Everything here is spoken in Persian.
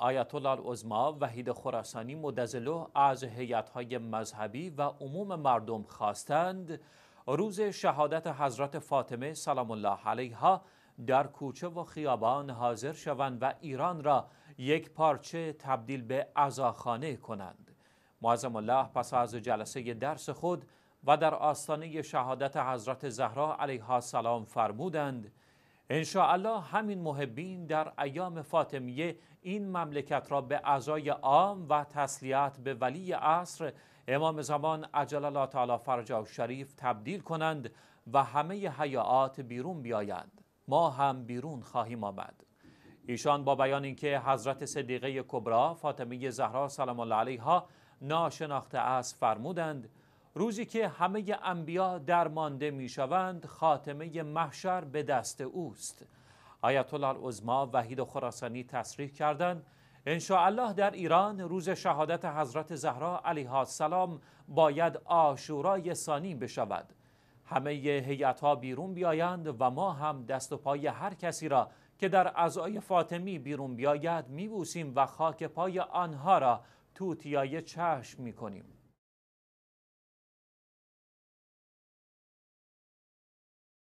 آیت الله وحید خراسانی مدزلو از های مذهبی و عموم مردم خواستند روز شهادت حضرت فاطمه سلام الله علیها در کوچه و خیابان حاضر شوند و ایران را یک پارچه تبدیل به عزاخانه کنند معظم الله پس از جلسه درس خود و در آستانه شهادت حضرت زهرا علیها سلام فرمودند انشاءالله همین محبین در ایام فاطمیه این مملکت را به اعضای عام و تسلیت به ولی عصر امام زمان عجل الله تعالی فرجه و شریف تبدیل کنند و همه حیات بیرون بیایند ما هم بیرون خواهیم آمد ایشان با بیان اینکه حضرت صدیقه کبرا فاطمیه زهرا سلام الله علیها ناشناخته است فرمودند روزی که همه انبیا درمانده میشوند خاتمه محشر به دست اوست آیت الله العظما وحید خراسانی تصریح کردند الله در ایران روز شهادت حضرت زهرا علیها السلام باید آشورای سانی بشود همه هیئت ها بیرون بیایند و ما هم دست و پای هر کسی را که در اعضای فاطمی بیرون بیاید میبوسیم و خاک پای آنها را توتیای چشم میکنیم